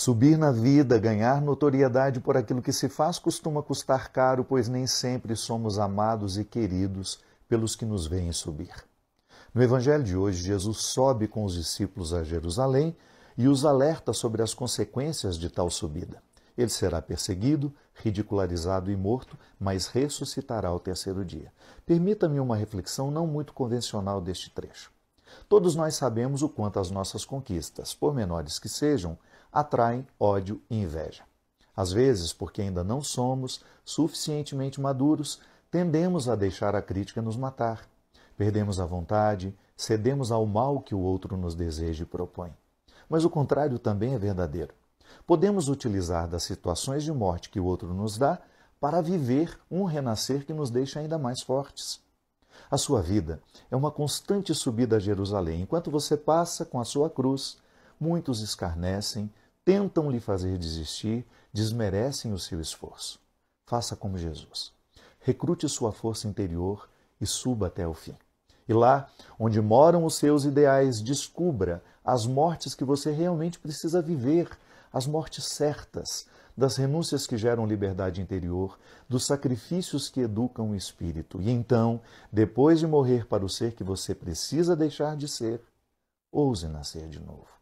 Subir na vida, ganhar notoriedade por aquilo que se faz costuma custar caro, pois nem sempre somos amados e queridos pelos que nos veem subir. No Evangelho de hoje, Jesus sobe com os discípulos a Jerusalém e os alerta sobre as consequências de tal subida. Ele será perseguido, ridicularizado e morto, mas ressuscitará ao terceiro dia. Permita-me uma reflexão não muito convencional deste trecho. Todos nós sabemos o quanto as nossas conquistas, por menores que sejam, atraem ódio e inveja. Às vezes, porque ainda não somos suficientemente maduros, tendemos a deixar a crítica nos matar. Perdemos a vontade, cedemos ao mal que o outro nos deseja e propõe. Mas o contrário também é verdadeiro. Podemos utilizar das situações de morte que o outro nos dá para viver um renascer que nos deixa ainda mais fortes. A sua vida é uma constante subida a Jerusalém. Enquanto você passa com a sua cruz, muitos escarnecem, tentam lhe fazer desistir, desmerecem o seu esforço. Faça como Jesus. Recrute sua força interior e suba até o fim. E lá, onde moram os seus ideais, descubra as mortes que você realmente precisa viver as mortes certas, das renúncias que geram liberdade interior, dos sacrifícios que educam o espírito. E então, depois de morrer para o ser que você precisa deixar de ser, ouse nascer de novo.